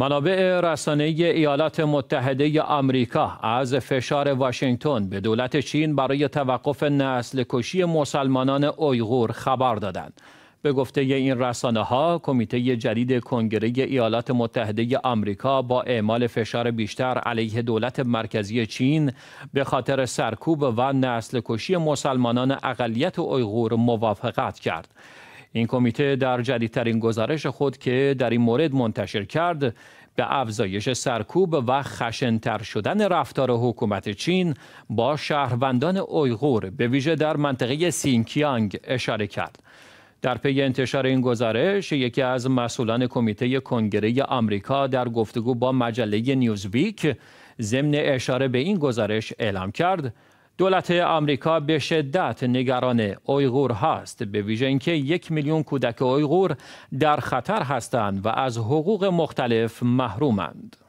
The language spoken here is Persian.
منابع رسانه ایالات متحده آمریکا از فشار واشنگتن به دولت چین برای توقف نسل کشی مسلمانان اویغور خبر دادند. به گفته این رسانه ها کمیته جدید کنگره ایالات متحده آمریکا با اعمال فشار بیشتر علیه دولت مرکزی چین به خاطر سرکوب و نسل کشی مسلمانان اقلیت اویغور موافقت کرد. این کمیته در جدیدترین گزارش خود که در این مورد منتشر کرد به افزایش سرکوب و خشنتر شدن رفتار حکومت چین با شهروندان اویغور به ویژه در منطقه سینکیانگ اشاره کرد. در پی انتشار این گزارش یکی از مسئولان کمیته کنگره آمریکا در گفتگو با مجله نیوزویک ضمن اشاره به این گزارش اعلام کرد دولت آمریکا به شدت نگران اویغور هاست به ویژه اینکه یک میلیون کودک اویغور در خطر هستند و از حقوق مختلف محرومند.